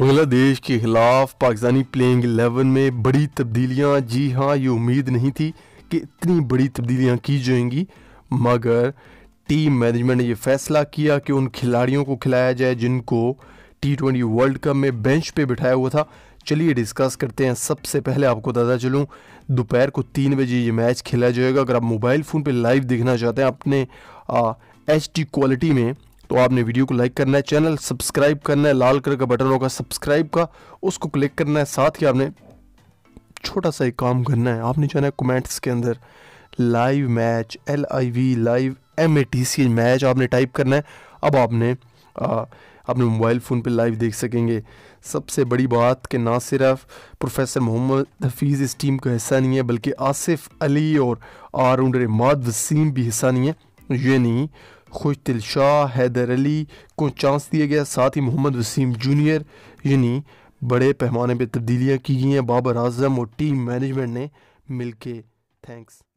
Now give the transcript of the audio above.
बांग्लादेश के खिलाफ Pakistani playing eleven में बड़ी तब्दीलियां जी हाँ ये उम्मीद नहीं थी कि इतनी बड़ी तब्दीलियां की जाएंगी मगर टीम मैनेजमेंट ने यह फैसला किया कि उन खिलाड़ियों को खिलाया जाए जिनको टी ट्वेंटी वर्ल्ड कप में बेंच पे बिठाया हुआ था चलिए डिस्कस करते हैं सबसे पहले आपको दादा चलूँ दोपहर को तीन बजे ये मैच खेला जाएगा अगर आप मोबाइल फ़ोन पर लाइव देखना चाहते हैं अपने एच क्वालिटी में तो आपने वीडियो को लाइक करना है चैनल सब्सक्राइब करना है लाल कलर का बटन होगा सब्सक्राइब का उसको क्लिक करना है साथ ही आपने छोटा सा एक काम करना है आपने जाना है कमेंट्स के अंदर live match L I V live M A T C match आपने टाइप करना है अब आपने अपने मोबाइल फ़ोन पे लाइव देख सकेंगे सबसे बड़ी बात कि ना सिर्फ प्रोफेसर मोहम्मद हफीज़ इस टीम का हिस्सा नहीं है बल्कि आसिफ अली और आलराउंडर माद वसीम भी हिस्सा नहीं है ये नहीं दिल शाह हैदर अली को चांस दिया गया साथ ही मोहम्मद वसीम जूनियर यानी बड़े पैमाने पर तब्दीलियाँ की गई हैं बाबर आजम और टीम मैनेजमेंट ने मिल के थैंक्स